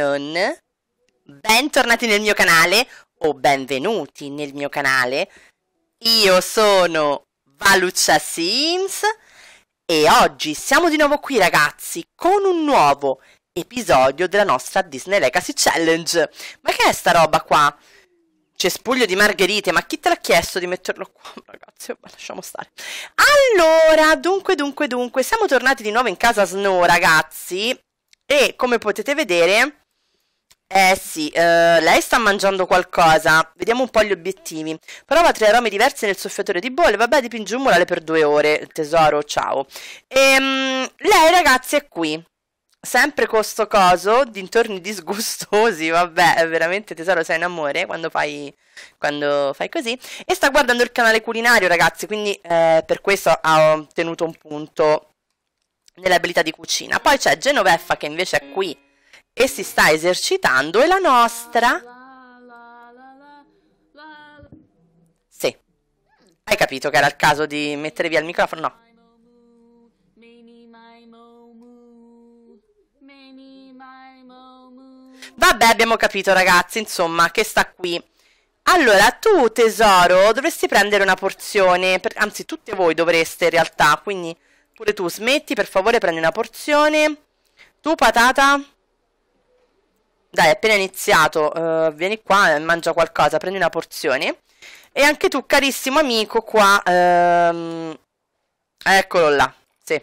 non. Bentornati nel mio canale o benvenuti nel mio canale. Io sono Valuccia Sims e oggi siamo di nuovo qui ragazzi con un nuovo episodio della nostra Disney Legacy Challenge. Ma che è sta roba qua? Cespuglio di margherite, ma chi te l'ha chiesto di metterlo qua? Ragazzi, lasciamo stare. Allora, dunque, dunque, dunque, siamo tornati di nuovo in casa Snow, ragazzi. E come potete vedere, eh sì, eh, lei sta mangiando qualcosa. Vediamo un po' gli obiettivi. Prova tre aromi diversi nel soffiatore di bolle. Vabbè, dipingi un murale per due ore. Tesoro, ciao. Ehm, lei, ragazzi, è qui. Sempre con sto coso, dintorni disgustosi, vabbè, veramente tesoro sei in amore quando fai, quando fai così. E sta guardando il canale culinario, ragazzi, quindi eh, per questo ha ottenuto un punto nelle abilità di cucina. Poi c'è Genoveffa che invece è qui e si sta esercitando è la nostra. Sì. Hai capito che era il caso di mettere via il microfono? No. Vabbè, abbiamo capito ragazzi, insomma, che sta qui. Allora, tu tesoro dovresti prendere una porzione, per, anzi tutte voi dovreste in realtà, quindi pure tu smetti, per favore prendi una porzione. Tu patata, dai, appena iniziato, uh, vieni qua mangia qualcosa, prendi una porzione. E anche tu, carissimo amico, qua... Ehm... Eccolo là, sì.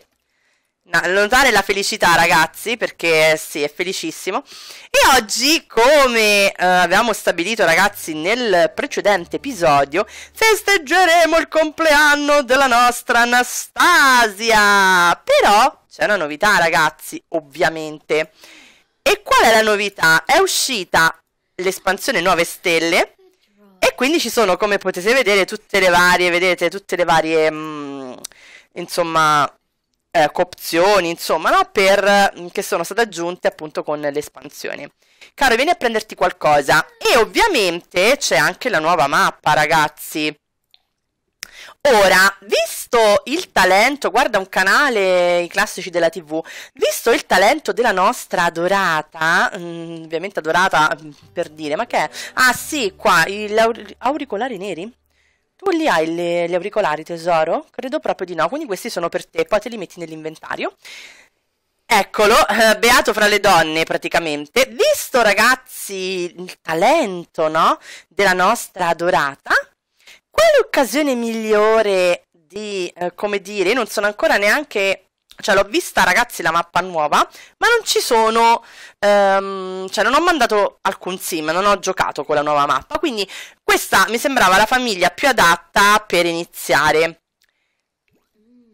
notare la felicità, ragazzi, perché sì, è felicissimo. E oggi, come eh, avevamo stabilito, ragazzi, nel precedente episodio, festeggeremo il compleanno della nostra Anastasia. Però c'è una novità, ragazzi, ovviamente. E qual è la novità? È uscita l'espansione 9 Stelle e quindi ci sono, come potete vedere, tutte le varie, vedete, tutte le varie, mh, mm, insomma, eh, opzioni, insomma, no? per, mm, che sono state aggiunte appunto con le espansioni. Caro, vieni a prenderti qualcosa. E ovviamente c'è anche la nuova mappa, ragazzi. Ora, visto il talento, guarda un canale, i classici della TV, visto il talento della nostra adorata, mm, ovviamente adorata mm, per dire, ma che è? Ah sì, qua, gli auricolari neri? Tu li hai le, gli auricolari tesoro? Credo proprio di no, quindi questi sono per te, poi te li metti nell'inventario. Eccolo, eh, beato fra le donne praticamente. Visto ragazzi il talento, no? Della nostra adorata, quale occasione migliore di, eh, come dire, non sono ancora neanche cioè l'ho vista ragazzi la mappa nuova, ma non ci sono, um, cioè non ho mandato alcun sim, non ho giocato con la nuova mappa, quindi questa mi sembrava la famiglia più adatta per iniziare.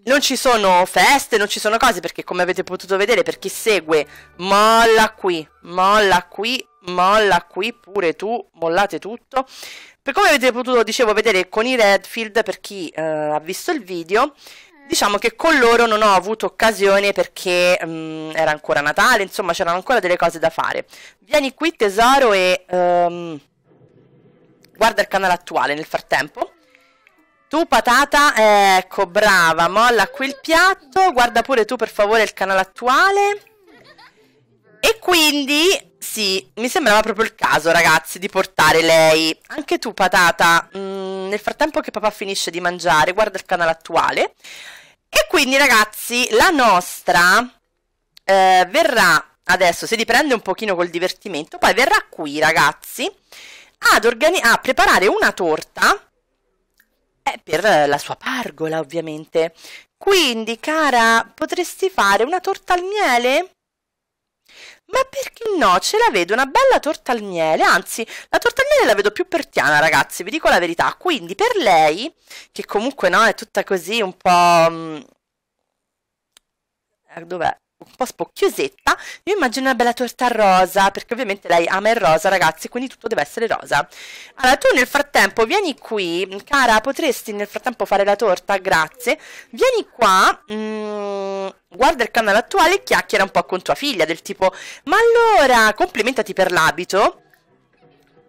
Non ci sono feste, non ci sono cose, perché come avete potuto vedere, per chi segue, molla qui, molla qui, molla qui, pure tu, mollate tutto. Per come avete potuto, dicevo, vedere con i Redfield, per chi eh, ha visto il video, diciamo che con loro non ho avuto occasione perché um, era ancora Natale, insomma c'erano ancora delle cose da fare. Vieni qui tesoro e um, guarda il canale attuale nel frattempo. Tu patata, ecco, brava, molla qui il piatto, guarda pure tu per favore il canale attuale. E quindi sì, mi sembrava proprio il caso, ragazzi, di portare lei. Anche tu, patata, mh, mm, nel frattempo che papà finisce di mangiare, guarda il canale attuale. E quindi, ragazzi, la nostra eh, verrà adesso, si riprende un pochino col divertimento, poi verrà qui, ragazzi, ad organi- a preparare una torta eh, per la sua pargola, ovviamente. Quindi, cara, potresti fare una torta al miele? Ma perché no? Ce la vedo una bella torta al miele, anzi, la torta al miele la vedo più per Tiana, ragazzi, vi dico la verità. Quindi per lei, che comunque no, è tutta così un po'... Mm, eh, dov'è? un po' spocchiosetta, io immagino una bella torta rosa, perché ovviamente lei ama il rosa, ragazzi, quindi tutto deve essere rosa. Allora, tu nel frattempo vieni qui, cara, potresti nel frattempo fare la torta? Grazie. Vieni qua, mm, guarda il canale attuale e chiacchiera un po' con tua figlia, del tipo, ma allora, complimentati per l'abito?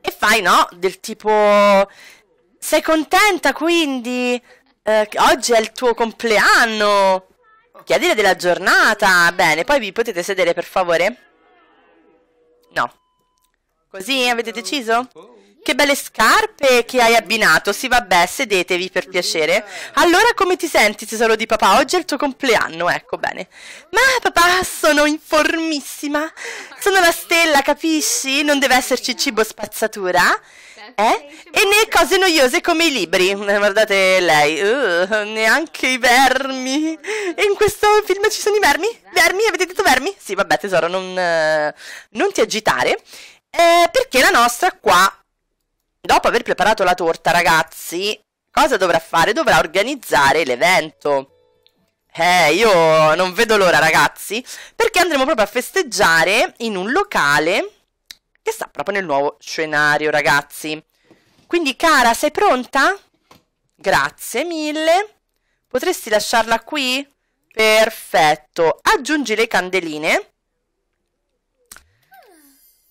E fai, no? Del tipo, sei contenta quindi? Eh, oggi è il tuo compleanno? Chiedere della giornata. Bene, poi vi potete sedere per favore? No. Così avete deciso? Che belle scarpe che hai abbinato. Sì, vabbè, sedetevi per piacere. Allora, come ti senti, tesoro di papà? Oggi è il tuo compleanno, ecco bene. Ma papà, sono informissima. Sono la stella, capisci? Non deve esserci cibo spazzatura eh? eh? E né cose noiose come i libri. Eh, guardate lei, uh, neanche i vermi. E in questo film ci sono i vermi? Vermi? Avete detto vermi? Sì, vabbè, tesoro, non, eh, non ti agitare. Eh, perché la nostra qua, dopo aver preparato la torta, ragazzi, cosa dovrà fare? Dovrà organizzare l'evento. Eh, io non vedo l'ora, ragazzi, perché andremo proprio a festeggiare in un locale che sta proprio nel nuovo scenario, ragazzi. Quindi, cara, sei pronta? Grazie mille. Potresti lasciarla qui? Perfetto. Aggiungi le candeline.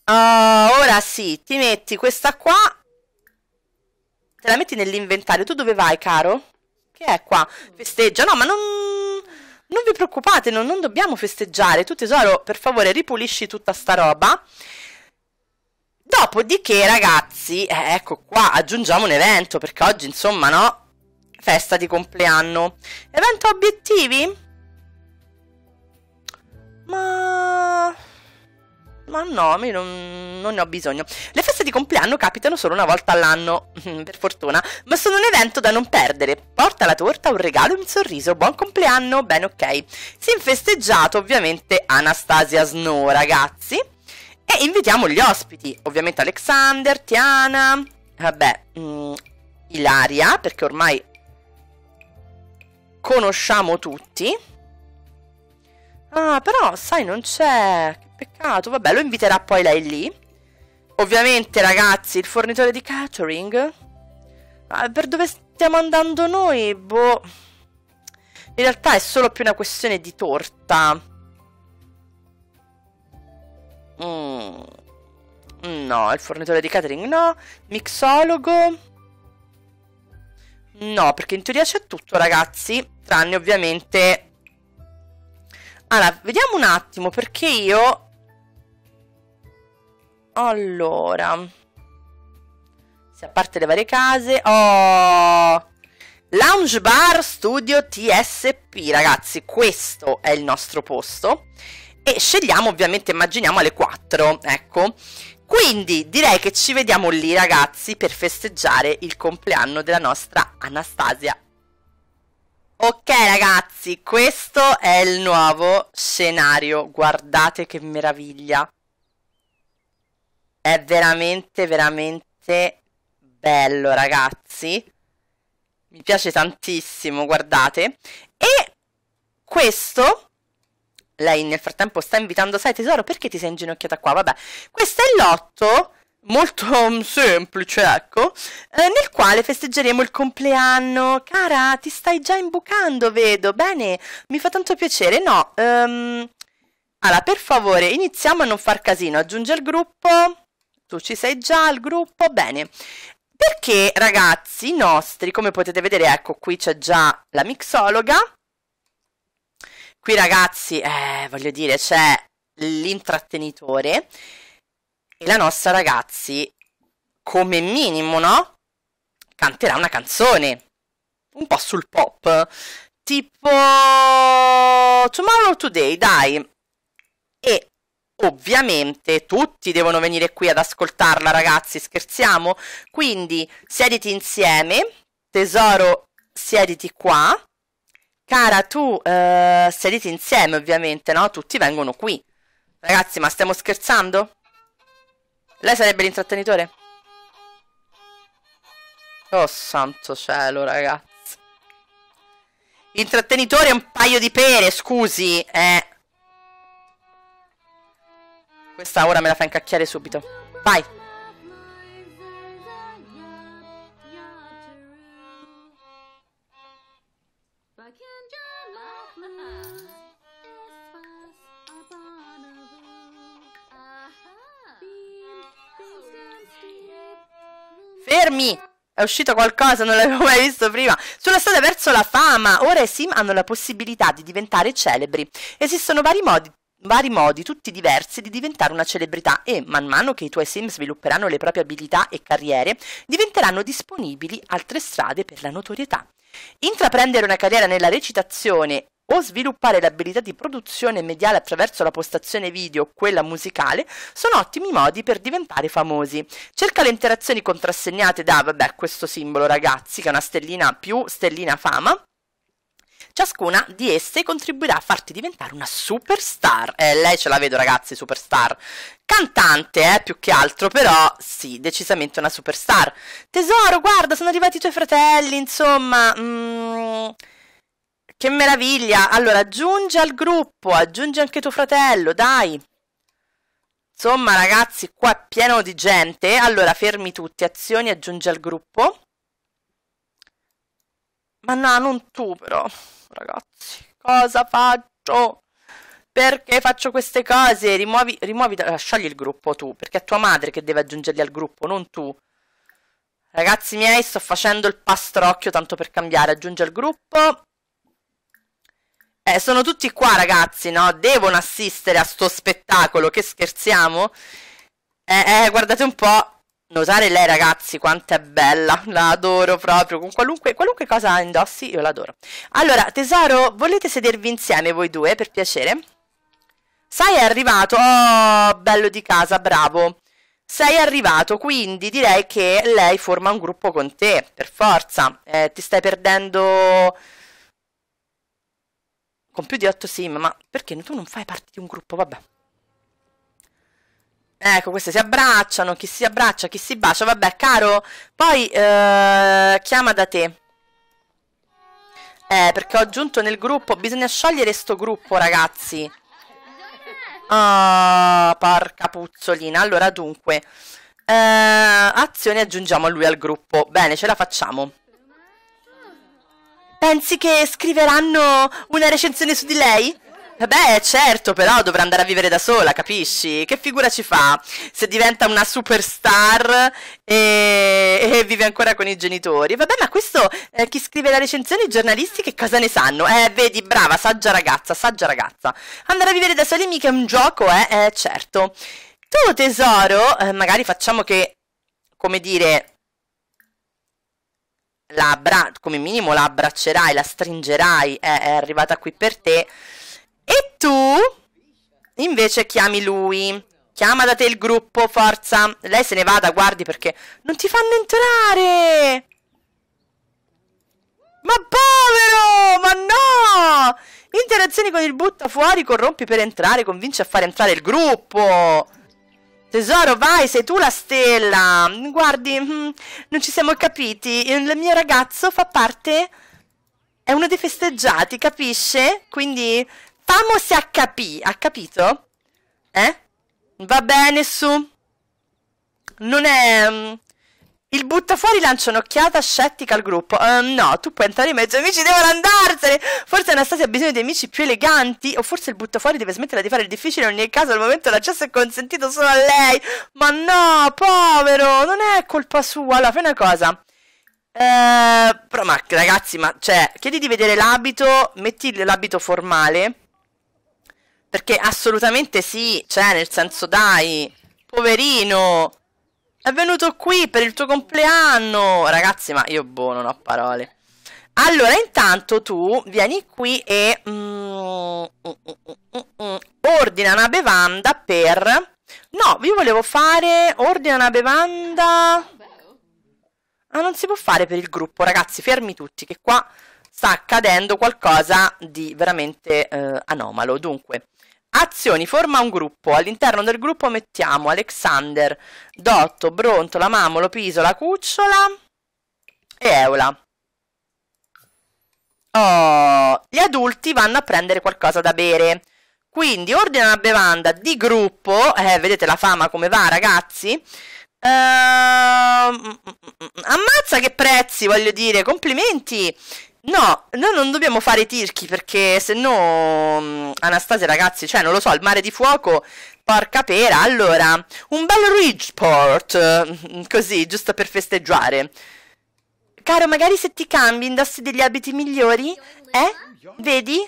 Uh, ora sì, ti metti questa qua. Te la metti nell'inventario. Tu dove vai, caro? Che è qua? Festeggia. No, ma non... Non vi preoccupate, non, non dobbiamo festeggiare. Tu, tesoro, per favore, ripulisci tutta sta roba. Dopodiché, ragazzi, eh, ecco qua, aggiungiamo un evento, perché oggi, insomma, no? Festa di compleanno. Evento obiettivi? Ma... Ma no, io non, non, ne ho bisogno. Le feste di compleanno capitano solo una volta all'anno, per fortuna, ma sono un evento da non perdere. Porta la torta, un regalo, un sorriso, buon compleanno, bene ok. Si è festeggiato ovviamente Anastasia Snow, ragazzi. E invitiamo gli ospiti, ovviamente Alexander, Tiana, vabbè, eh, mh, mm, Ilaria, perché ormai conosciamo tutti. Ah, però, sai, non c'è. Che peccato. Vabbè, lo inviterà poi lei lì. Ovviamente, ragazzi, il fornitore di catering. Ma per dove stiamo andando noi? Boh. In realtà è solo più una questione di torta. Mm. No, il fornitore di catering no. Mixologo. No, perché in teoria c'è tutto, ragazzi. Tranne ovviamente... Allora, vediamo un attimo, perché io... Allora... Se a parte le varie case... Oh... Lounge Bar Studio TSP, ragazzi. Questo è il nostro posto e scegliamo ovviamente, immaginiamo alle 4, ecco. Quindi direi che ci vediamo lì ragazzi per festeggiare il compleanno della nostra Anastasia. Ok ragazzi, questo è il nuovo scenario, guardate che meraviglia. È veramente, veramente bello ragazzi. Mi piace tantissimo, guardate. E questo lei nel frattempo sta invitando, sai tesoro, perché ti sei inginocchiata qua? Vabbè, questo è il lotto molto um, semplice, ecco, eh, nel quale festeggeremo il compleanno. Cara, ti stai già imbucando, vedo. Bene, mi fa tanto piacere. No, um... allora, per favore, iniziamo a non far casino. Aggiungi al gruppo. Tu ci sei già al gruppo? Bene. Perché, ragazzi, i nostri, come potete vedere, ecco, qui c'è già la mixologa. Qui ragazzi, eh, voglio dire, c'è l'intrattenitore e la nostra ragazzi, come minimo, no? Canterà una canzone, un po' sul pop, tipo Tomorrow Today, dai. E ovviamente tutti devono venire qui ad ascoltarla, ragazzi, scherziamo? Quindi siediti insieme, tesoro, siediti qua cara tu eh, sedete insieme ovviamente, no? Tutti vengono qui. Ragazzi, ma stiamo scherzando? Lei sarebbe l'intrattenitore? Oh santo cielo, ragazzi. Intrattenitore è un paio di pere, scusi. Eh. Questa ora me la fa incacchiare subito. Vai. fermi! È uscito qualcosa, non l'avevo mai visto prima. Sulla strada verso la fama, ora i Sim hanno la possibilità di diventare celebri. Esistono vari modi vari modi, tutti diversi, di diventare una celebrità e, man mano che i tuoi sim svilupperanno le proprie abilità e carriere, diventeranno disponibili altre strade per la notorietà. Intraprendere una carriera nella recitazione o sviluppare l'abilità di produzione mediale attraverso la postazione video o quella musicale sono ottimi modi per diventare famosi. Cerca le interazioni contrassegnate da, vabbè, questo simbolo ragazzi, che è una stellina più stellina fama, Ciascuna di esse contribuirà a farti diventare una superstar. Eh, lei ce la vedo, ragazzi, superstar. Cantante, eh, più che altro, però sì, decisamente una superstar. Tesoro, guarda, sono arrivati i tuoi fratelli, insomma. Mm... Che meraviglia! Allora aggiungi al gruppo, aggiungi anche tuo fratello, dai! Insomma, ragazzi, qua è pieno di gente. Allora, fermi tutti, azioni, aggiungi al gruppo. Ma no, non tu però, ragazzi. Cosa faccio? Perché faccio queste cose? Rimuovi, rimuovi, sciogli il gruppo tu, perché è tua madre che deve aggiungerli al gruppo, non tu. Ragazzi miei, sto facendo il pastrocchio tanto per cambiare. Aggiungi al gruppo. Eh, sono tutti qua, ragazzi, no? Devono assistere a sto spettacolo, che scherziamo? Eh, eh, guardate un po'. Notare lei, ragazzi, quanto è bella. La adoro proprio. Con qualunque, qualunque cosa indossi, io l'adoro. Allora, tesoro, volete sedervi insieme voi due, per piacere? Sai, è arrivato. Oh, bello di casa, bravo. Sei arrivato, quindi direi che lei forma un gruppo con te, per forza. Eh, ti stai perdendo con più di 8 sim, ma perché tu non fai parte di un gruppo? Vabbè. Ecco, queste si abbracciano, chi si abbraccia, chi si bacia, vabbè, caro, poi eh, chiama da te. Eh, perché ho aggiunto nel gruppo, bisogna sciogliere sto gruppo, ragazzi. Ah, oh, porca puzzolina. Allora, dunque, eh, azione aggiungiamo lui al gruppo. Bene, ce la facciamo. Pensi che scriveranno una recensione su di lei? Beh, certo, però dovrà andare a vivere da sola, capisci? Che figura ci fa se diventa una superstar e, e vive ancora con i genitori? Vabbè, ma questo eh, chi scrive la recensione, i giornalisti, che cosa ne sanno? Eh, vedi, brava, saggia ragazza, saggia ragazza. Andare a vivere da soli mica è un gioco, eh? Eh, certo. Tu, tesoro, eh, magari facciamo che, come dire, la abbra- come minimo la abbraccerai, la stringerai, eh, è arrivata qui per te, e tu invece chiami lui. Chiama da te il gruppo, forza. Lei se ne vada, guardi perché non ti fanno entrare. Ma povero! Ma no! Interazioni con il butta fuori, corrompi per entrare, convinci a fare entrare il gruppo. Tesoro, vai, sei tu la stella. Guardi, mm, non ci siamo capiti. Il mio ragazzo fa parte... È uno dei festeggiati, capisce? Quindi, famo se ha capì. Ha capito? Eh? Va bene, su. Non è... Mm, il buttafuori lancia un'occhiata scettica al gruppo. Um, no, tu puoi entrare in mezzo amici, devono andarsene! Forse Anastasia ha bisogno di amici più eleganti, o forse il buttafuori deve smetterla di fare il difficile, in ogni caso al momento l'accesso è consentito solo a lei! Ma no, povero! Non è colpa sua! Allora, fai una cosa... Eh, però ma ragazzi, ma cioè, chiedi di vedere l'abito, metti l'abito formale, perché assolutamente sì, cioè, nel senso dai, poverino... È venuto qui per il tuo compleanno. Ragazzi, ma io boh, non ho parole. Allora, intanto tu vieni qui e mm, mm, mm, ordina una bevanda per... No, io volevo fare... Ordina una bevanda... Ma non si può fare per il gruppo, ragazzi, fermi tutti, che qua sta accadendo qualcosa di veramente eh, anomalo. Dunque, Azioni, forma un gruppo. All'interno del gruppo mettiamo Alexander, Dotto, Brontola, Mamolo, Pisola, Cucciola e Eula. Oh, gli adulti vanno a prendere qualcosa da bere. Quindi ordina una bevanda di gruppo. Eh, vedete la fama come va, ragazzi. Uh, ammazza che prezzi, voglio dire, complimenti. No, noi non dobbiamo fare i tirchi perché se no mm, Anastasia ragazzi, cioè non lo so, il mare di fuoco, porca pera. Allora, un bel Ridgeport, mm, così, giusto per festeggiare. Caro, magari se ti cambi indossi degli abiti migliori, eh? Vedi?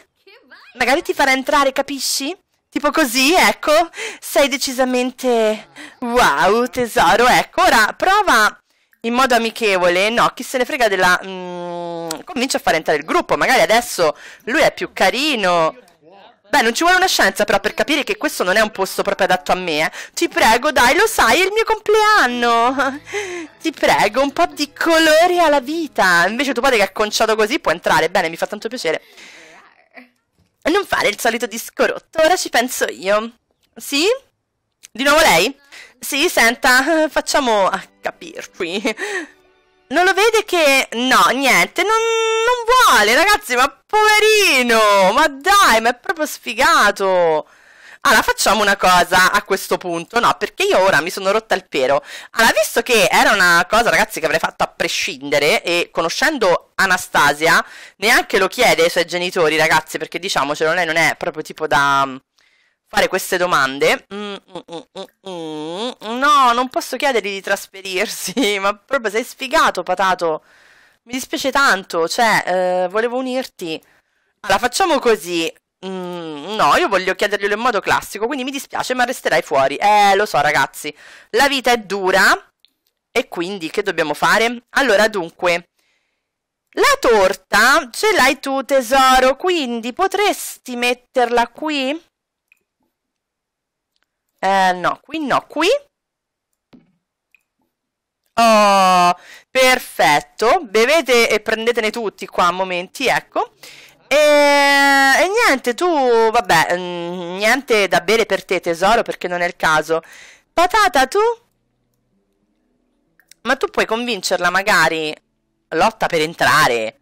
Magari ti farà entrare, capisci? Tipo così, ecco. Sei decisamente wow, tesoro, ecco. Ora prova in modo amichevole. No, chi se ne frega della mm comincia a far entrare il gruppo. Magari adesso lui è più carino. Beh, non ci vuole una scienza però per capire che questo non è un posto proprio adatto a me, eh. Ti prego, dai, lo sai, è il mio compleanno. Ti prego, un po' di colore alla vita. Invece tuo padre che è conciato così può entrare. Bene, mi fa tanto piacere. Non fare il solito disco rotto, ora ci penso io. Sì? Di nuovo lei? Sì, senta, facciamo a capirci. Non lo vede che... No, niente, non, non, vuole, ragazzi, ma poverino! Ma dai, ma è proprio sfigato! Allora, facciamo una cosa a questo punto, no, perché io ora mi sono rotta il pero. Allora, visto che era una cosa, ragazzi, che avrei fatto a prescindere, e conoscendo Anastasia, neanche lo chiede ai suoi genitori, ragazzi, perché diciamocelo, lei non è proprio tipo da fare queste domande. Mm mm, mm, mm, mm, no, non posso chiedergli di trasferirsi, ma proprio sei sfigato, patato. Mi dispiace tanto, cioè, eh, volevo unirti. Allora, facciamo così. Mm, no, io voglio chiederglielo in modo classico, quindi mi dispiace, ma resterai fuori. Eh, lo so, ragazzi. La vita è dura. E quindi che dobbiamo fare? Allora, dunque, la torta ce l'hai tu, tesoro, quindi potresti metterla qui? Eh, no, qui no, qui. Oh, perfetto. Bevete e prendetene tutti qua a momenti, ecco. E, e, niente, tu, vabbè, mm, niente da bere per te, tesoro, perché non è il caso. Patata, tu? Ma tu puoi convincerla, magari. Lotta per entrare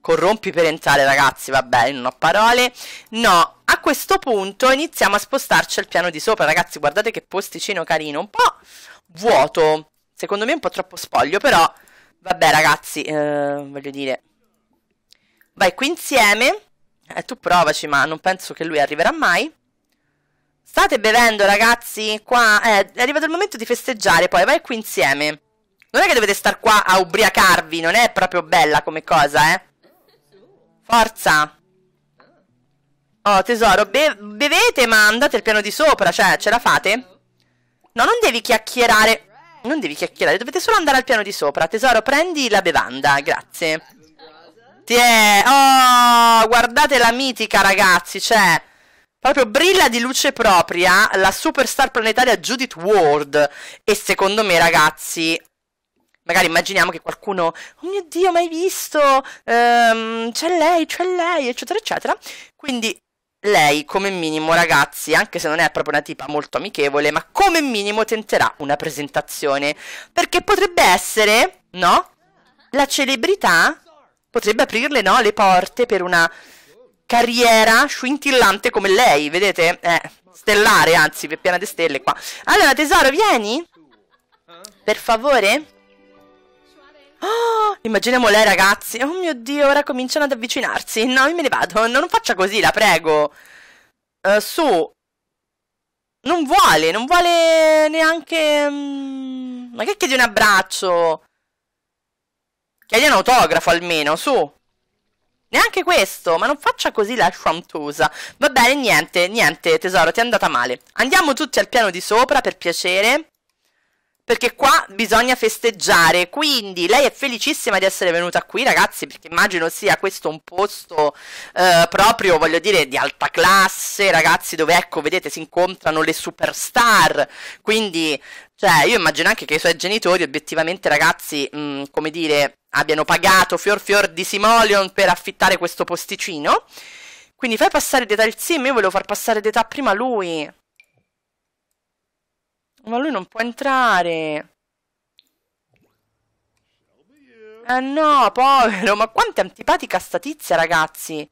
corrompi per entrare ragazzi, vabbè, non ho parole, no, a questo punto iniziamo a spostarci al piano di sopra, ragazzi, guardate che posticino carino, un po' vuoto, secondo me un po' troppo spoglio, però, vabbè ragazzi, eh, voglio dire, vai qui insieme, eh, tu provaci, ma non penso che lui arriverà mai. State bevendo ragazzi, qua eh, è arrivato il momento di festeggiare, poi vai qui insieme. Non è che dovete star qua a ubriacarvi, non è proprio bella come cosa, eh. Forza. Oh, tesoro, be bevete ma andate al piano di sopra, cioè, ce la fate? No, non devi chiacchierare. Non devi chiacchierare, dovete solo andare al piano di sopra. Tesoro, prendi la bevanda, grazie. Tiè, oh, guardate la mitica, ragazzi, cioè... Proprio brilla di luce propria la superstar planetaria Judith Ward. E secondo me, ragazzi, magari immaginiamo che qualcuno, oh mio Dio, mai visto, ehm, c'è lei, c'è lei, eccetera, eccetera. Quindi lei, come minimo, ragazzi, anche se non è proprio una tipa molto amichevole, ma come minimo tenterà una presentazione. Perché potrebbe essere, no? La celebrità potrebbe aprirle, no? Le porte per una carriera scintillante come lei, vedete? Eh, stellare, anzi, piena di stelle qua. Allora, tesoro, vieni? Per favore? Oh, immaginiamo lei, ragazzi. Oh mio dio, ora cominciano ad avvicinarsi. No, io me ne vado. Non faccia così, la prego. Uh, su. Non vuole, non vuole neanche... Mm, ma che chiedi un abbraccio? Chiedi un autografo almeno, su. Neanche questo, ma non faccia così la sciantosa. Va bene, niente, niente, tesoro, ti è andata male. Andiamo tutti al piano di sopra, per piacere perché qua bisogna festeggiare. Quindi lei è felicissima di essere venuta qui, ragazzi, perché immagino sia questo un posto eh, proprio, voglio dire, di alta classe, ragazzi, dove ecco, vedete, si incontrano le superstar. Quindi, cioè, io immagino anche che i suoi genitori, obiettivamente, ragazzi, mh, mm, come dire, abbiano pagato fior fior di simoleon per affittare questo posticino. Quindi fai passare d'età il sim, io volevo far passare d'età prima lui. Ma lui non può entrare. Eh no, povero, ma quanta antipatica sta tizia, ragazzi.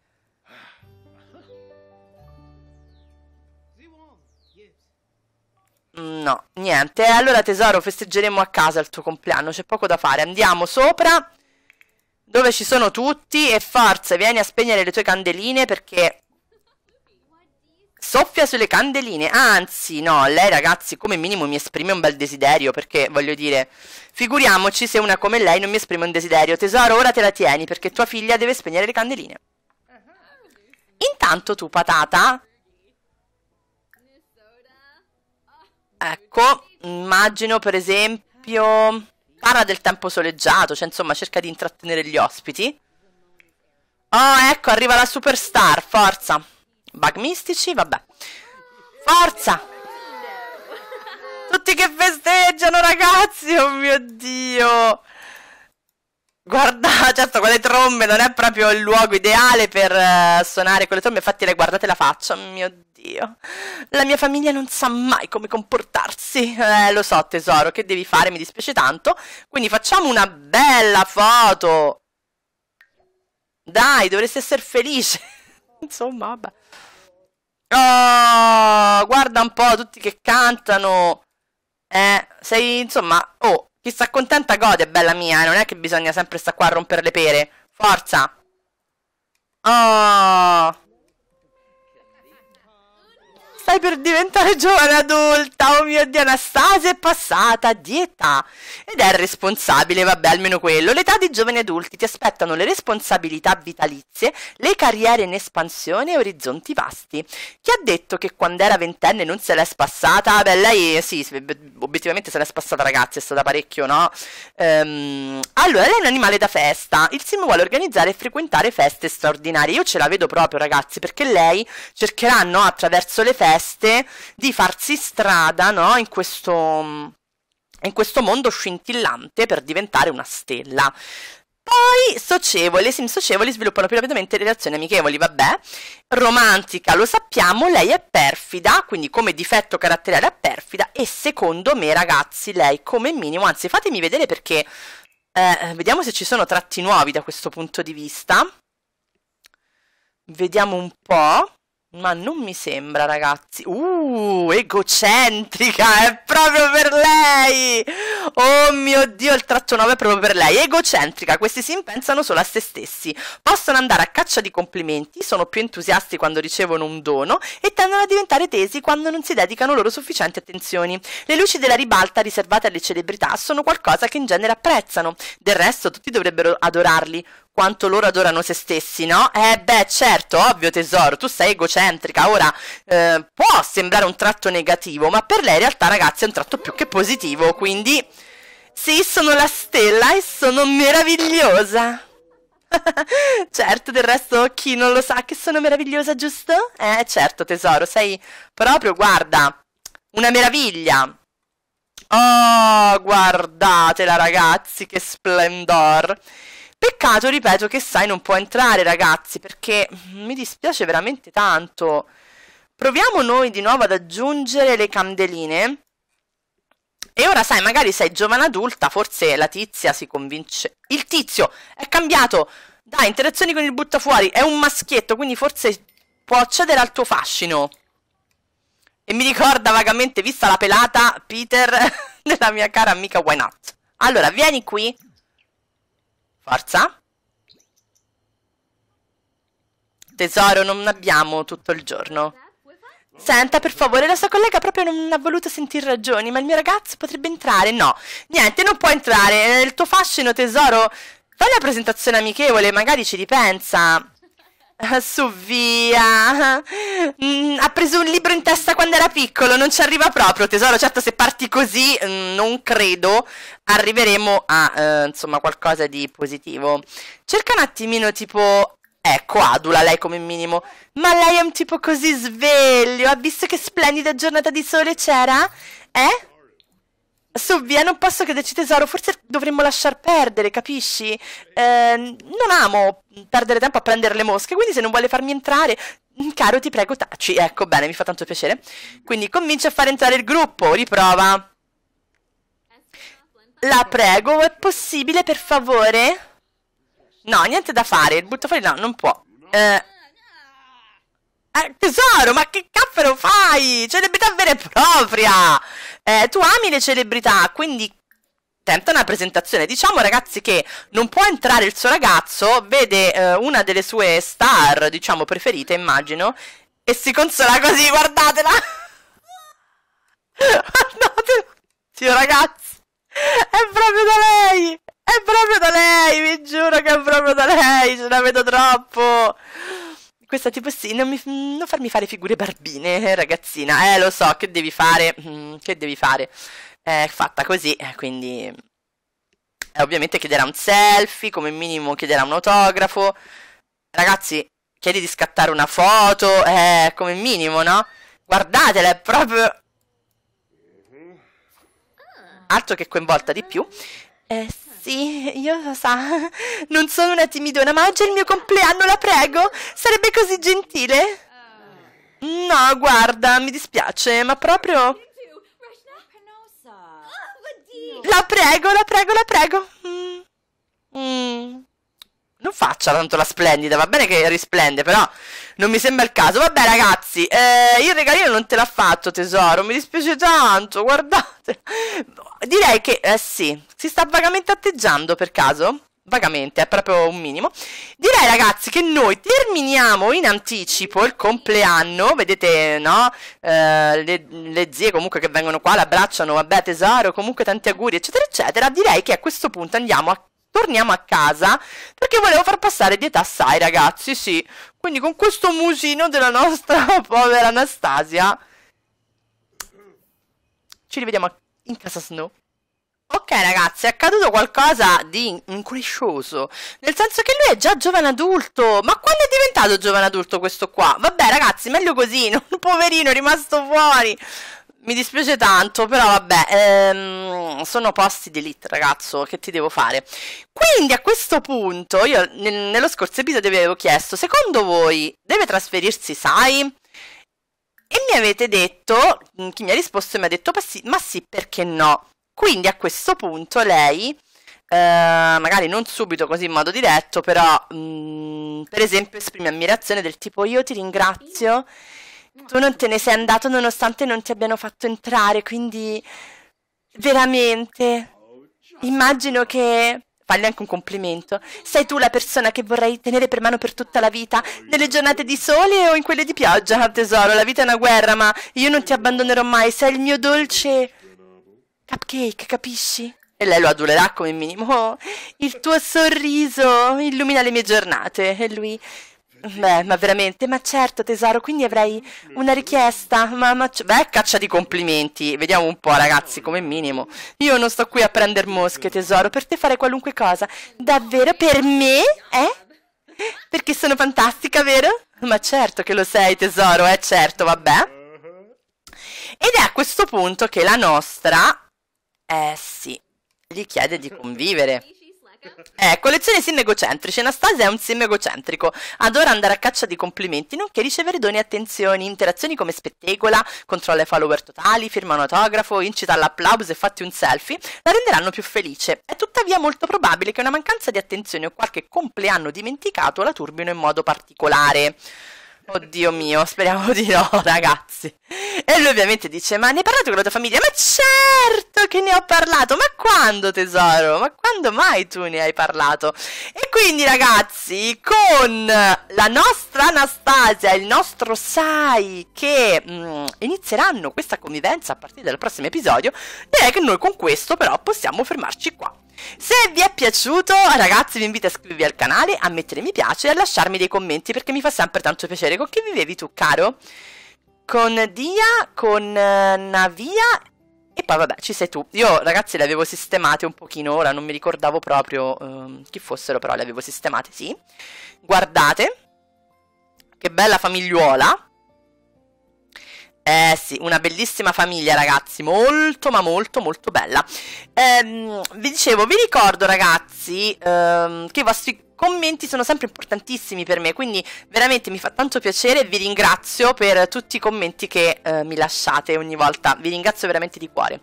No, niente. Eh, allora tesoro, festeggeremo a casa il tuo compleanno, c'è poco da fare. Andiamo sopra, dove ci sono tutti, e forza, vieni a spegnere le tue candeline perché Soffia sulle candeline, anzi no, lei ragazzi come minimo mi esprime un bel desiderio perché voglio dire, figuriamoci se una come lei non mi esprime un desiderio, tesoro ora te la tieni perché tua figlia deve spegnere le candeline. Intanto tu patata, ecco, immagino per esempio, parla del tempo soleggiato, cioè insomma cerca di intrattenere gli ospiti. Oh ecco, arriva la superstar, forza! Bug mistici, vabbè. Forza! Tutti che festeggiano, ragazzi! Oh mio Dio! Guarda, certo, quelle trombe non è proprio il luogo ideale per uh, suonare quelle trombe, infatti le guardate la faccia, Oh mio Dio. La mia famiglia non sa mai come comportarsi. Eh, lo so, tesoro, che devi fare? Mi dispiace tanto. Quindi facciamo una bella foto. Dai, dovresti essere felice. Insomma, vabbè. Oh, guarda un po' tutti che cantano. Eh, sei, insomma, oh, chi sta contenta gode, bella mia. Eh, non è che bisogna sempre stare qua a rompere le pere. Forza. Oh. Stai per diventare giovane adulta, oh mio Dio, Anastasia è passata di età ed è responsabile, vabbè, almeno quello. L'età di giovani adulti ti aspettano le responsabilità vitalizie, le carriere in espansione e orizzonti vasti. Chi ha detto che quando era ventenne non se l'è spassata? Beh, lei sì, obiettivamente se l'è spassata, ragazzi, è stata parecchio, no? Ehm, allora, lei è un animale da festa. Il sim vuole organizzare e frequentare feste straordinarie. Io ce la vedo proprio, ragazzi, perché lei cercheranno attraverso le feste richieste di farsi strada no? in, questo, in questo mondo scintillante per diventare una stella. Poi socievole, le sim socievoli sviluppano più rapidamente relazioni amichevoli, vabbè. Romantica, lo sappiamo, lei è perfida, quindi come difetto caratteriale è perfida e secondo me ragazzi lei come minimo, anzi fatemi vedere perché, eh, vediamo se ci sono tratti nuovi da questo punto di vista. Vediamo un po'. Ma non mi sembra, ragazzi. Uh, egocentrica, è proprio per lei! Oh mio Dio, il tratto 9 è proprio per lei. Egocentrica, questi sim pensano solo a se stessi. Possono andare a caccia di complimenti, sono più entusiasti quando ricevono un dono e tendono a diventare tesi quando non si dedicano loro sufficienti attenzioni. Le luci della ribalta riservate alle celebrità sono qualcosa che in genere apprezzano. Del resto tutti dovrebbero adorarli quanto loro adorano se stessi, no? Eh beh, certo, ovvio tesoro, tu sei egocentrica, ora eh, può sembrare un tratto negativo, ma per lei in realtà ragazzi è un tratto più che positivo, quindi sì, sono la stella e sono meravigliosa. certo, del resto chi non lo sa che sono meravigliosa, giusto? Eh certo tesoro, sei proprio, guarda, una meraviglia. Oh, guardatela ragazzi, che splendor. Peccato, ripeto, che sai non può entrare ragazzi perché mi dispiace veramente tanto. Proviamo noi di nuovo ad aggiungere le candeline. E ora sai, magari sei giovane adulta, forse la tizia si convince. Il tizio è cambiato. Dai, interazioni con il buttafuori. È un maschietto, quindi forse può accedere al tuo fascino. E mi ricorda vagamente, vista la pelata, Peter, della mia cara amica Why Not. Allora, vieni qui. Forza? Tesoro, non abbiamo tutto il giorno. Senta, per favore, la sua collega proprio non ha voluto sentire ragioni, ma il mio ragazzo potrebbe entrare. No, niente, non può entrare. Eh, il tuo fascino, tesoro. Fai una presentazione amichevole, magari ci ripensa. Su via. Mm, ha preso un libro in testa quando era piccolo, non ci arriva proprio, tesoro. Certo, se parti così, mm, non credo arriveremo a eh, insomma qualcosa di positivo. Cerca un attimino tipo Ecco, adula lei come minimo. Ma lei è un tipo così sveglio. Ha visto che splendida giornata di sole c'era? Eh? Sovvia, non posso crederci tesoro, forse dovremmo lasciar perdere, capisci? Eh, non amo perdere tempo a prendere le mosche, quindi se non vuole farmi entrare, caro ti prego taci. Ecco, bene, mi fa tanto piacere. Quindi comincia a far entrare il gruppo, riprova. La prego, è possibile per favore? No, niente da fare, il butto fuori no, non può. Eh, eh, tesoro, ma che caffero fai? C'è l'abilità vera e propria! Eh, tu ami le celebrità, quindi tenta una presentazione. Diciamo ragazzi che non può entrare il suo ragazzo, vede eh, una delle sue star, diciamo, preferite, immagino, e si consola così, guardatela! guardatela! Dio ragazzi, è proprio da lei! È proprio da lei, vi giuro che è proprio da lei, ce la vedo troppo! Questa tipo sì, non, mi, non, farmi fare figure barbine, eh, ragazzina. Eh, lo so, che devi fare? Mm, che devi fare? È fatta così, eh, quindi... Eh, ovviamente chiederà un selfie, come minimo chiederà un autografo. Ragazzi, chiedi di scattare una foto, eh, come minimo, no? Guardatela, è proprio... Mhm. Altro che coinvolta di più. Eh, sì, io lo sa, non sono una timidona, ma oggi è il mio compleanno, la prego. Sarebbe così gentile? No, guarda, mi dispiace, ma proprio... Ah, la prego, la prego, la prego. Mm. Mm. Non faccia tanto la splendida, va bene che risplende, però non mi sembra il caso. Vabbè ragazzi, eh, il regalino non te l'ha fatto tesoro, mi dispiace tanto, guardate. Direi che, eh sì, si sta vagamente atteggiando per caso? vagamente, è proprio un minimo. Direi ragazzi che noi terminiamo in anticipo il compleanno, vedete no? Eh, le, le, zie comunque che vengono qua, l'abbracciano, vabbè tesoro, comunque tanti auguri eccetera eccetera. Direi che a questo punto andiamo a torniamo a casa perché volevo far passare di età sai ragazzi, sì. Quindi con questo musino della nostra povera Anastasia ci rivediamo in casa Snow. Ok ragazzi, è accaduto qualcosa di increscioso, nel senso che lui è già giovane adulto, ma quando è diventato giovane adulto questo qua? Vabbè ragazzi, meglio così, non poverino, è rimasto fuori. Mi dispiace tanto, però vabbè, ehm, sono posti di elite, ragazzo, che ti devo fare? Quindi a questo punto, io nel, nello scorso episodio vi avevo chiesto, secondo voi deve trasferirsi Sai? E mi avete detto, chi mi ha risposto mi ha detto, ma sì, ma sì perché no? Quindi a questo punto lei, eh, magari non subito così in modo diretto, però mh, mm, per esempio esprime ammirazione del tipo io ti ringrazio. Io tu non te ne sei andato nonostante non ti abbiano fatto entrare, quindi veramente immagino che fagli anche un complimento. Sei tu la persona che vorrei tenere per mano per tutta la vita, nelle giornate di sole o in quelle di pioggia, ah, tesoro. La vita è una guerra, ma io non ti abbandonerò mai. Sei il mio dolce cupcake, capisci? E lei lo adulerà come minimo. Il tuo sorriso illumina le mie giornate. E lui, Beh, ma veramente, ma certo tesoro, quindi avrei una richiesta, ma, ma beh, caccia di complimenti, vediamo un po' ragazzi, come minimo. Io non sto qui a prendere mosche, tesoro, per te fare qualunque cosa, davvero per me, eh? Perché sono fantastica, vero? Ma certo che lo sei, tesoro, eh, certo, vabbè. Ed è a questo punto che la nostra, eh sì, gli chiede di convivere. Eh, collezione sim egocentrici. Anastasia è un sim egocentrico. Adora andare a caccia di complimenti, nonché ricevere doni e attenzioni, interazioni come spettegola, controlla i follower totali, firma un autografo, incita all'applauso e fatti un selfie, la renderanno più felice. È tuttavia molto probabile che una mancanza di attenzione o qualche compleanno dimenticato la turbino in modo particolare. Oddio mio, speriamo di no, ragazzi. E lui ovviamente dice, ma ne hai parlato con la tua famiglia? Ma certo che ne ho parlato, ma quando tesoro? Ma quando mai tu ne hai parlato? E quindi ragazzi, con la nostra Anastasia, il nostro Sai, che mh, mm, inizieranno questa convivenza a partire dal prossimo episodio, direi che noi con questo però possiamo fermarci qua. Se vi è piaciuto, ragazzi, vi invito a iscrivervi al canale, a mettere mi piace e a lasciarmi dei commenti perché mi fa sempre tanto piacere. Con chi vivevi tu, caro? Con Dia, con eh, Navia e poi vabbè, ci sei tu. Io, ragazzi, le avevo sistemate un pochino ora, non mi ricordavo proprio ehm, chi fossero, però le avevo sistemate, sì. Guardate, che bella famigliuola. Eh sì, una bellissima famiglia ragazzi, molto ma molto molto bella. Ehm, vi dicevo, vi ricordo ragazzi ehm, che i vostri commenti sono sempre importantissimi per me, quindi veramente mi fa tanto piacere e vi ringrazio per tutti i commenti che eh, mi lasciate ogni volta, vi ringrazio veramente di cuore.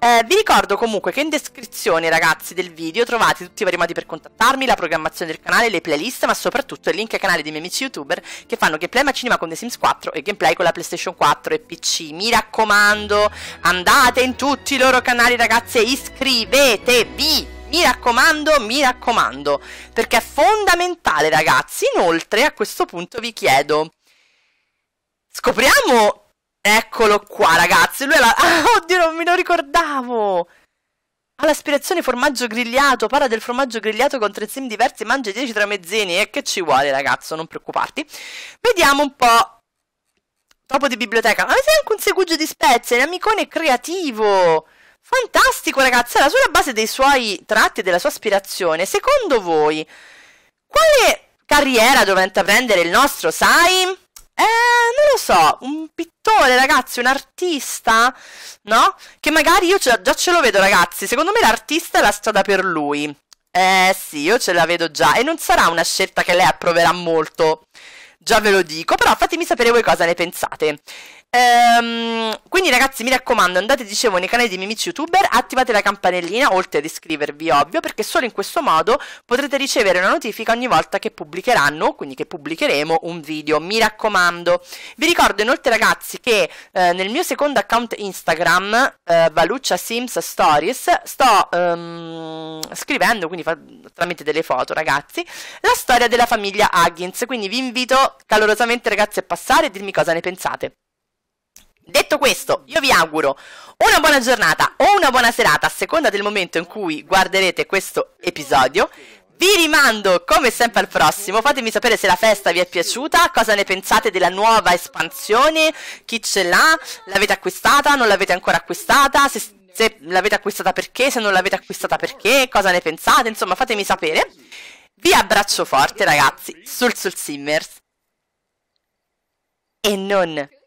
Eh, vi ricordo comunque che in descrizione ragazzi del video trovate tutti i vari modi per contattarmi, la programmazione del canale, le playlist, ma soprattutto il link ai canali dei miei amici youtuber che fanno gameplay ma cinema con The Sims 4 e gameplay con la PlayStation 4 e PC. Mi raccomando, andate in tutti i loro canali ragazzi e iscrivetevi! mi raccomando, mi raccomando, perché è fondamentale ragazzi. Inoltre a questo punto vi chiedo, scopriamo, eccolo qua ragazzi, lui è la... Ah, oddio non me lo ricordavo! Ha l'aspirazione formaggio grigliato, parla del formaggio grigliato con tre sim diversi, mangia 10 tramezzini e eh, che ci vuole ragazzo, non preoccuparti. Vediamo un po'. Troppo di biblioteca, ma mi sei anche un segugio di spezie, un amicone creativo. Fantastico ragazzi, allora sulla base dei suoi tratti e della sua aspirazione, secondo voi quale carriera doveva intraprendere il nostro Sai? Eh, non lo so, un pittore ragazzi, un artista, no? Che magari io ce, già ce lo vedo ragazzi, secondo me l'artista è la strada per lui. Eh sì, io ce la vedo già e non sarà una scelta che lei approverà molto. Già ve lo dico, però fatemi sapere voi cosa ne pensate. Ehm, quindi ragazzi mi raccomando andate dicevo nei canali dei miei amici youtuber, attivate la campanellina oltre ad iscrivervi ovvio perché solo in questo modo potrete ricevere una notifica ogni volta che pubblicheranno, quindi che pubblicheremo un video, mi raccomando. Vi ricordo inoltre ragazzi che eh, nel mio secondo account Instagram, eh, Valuccia Sims Stories, sto ehm, scrivendo quindi tramite delle foto ragazzi, la storia della famiglia Huggins, quindi vi invito calorosamente ragazzi a passare e dirmi cosa ne pensate. Detto questo, io vi auguro una buona giornata o una buona serata a seconda del momento in cui guarderete questo episodio. Vi rimando come sempre al prossimo, fatemi sapere se la festa vi è piaciuta, cosa ne pensate della nuova espansione, chi ce l'ha, l'avete acquistata, non l'avete ancora acquistata, se, se l'avete acquistata perché, se non l'avete acquistata perché, cosa ne pensate, insomma fatemi sapere. Vi abbraccio forte ragazzi, sul sul simmers. E non...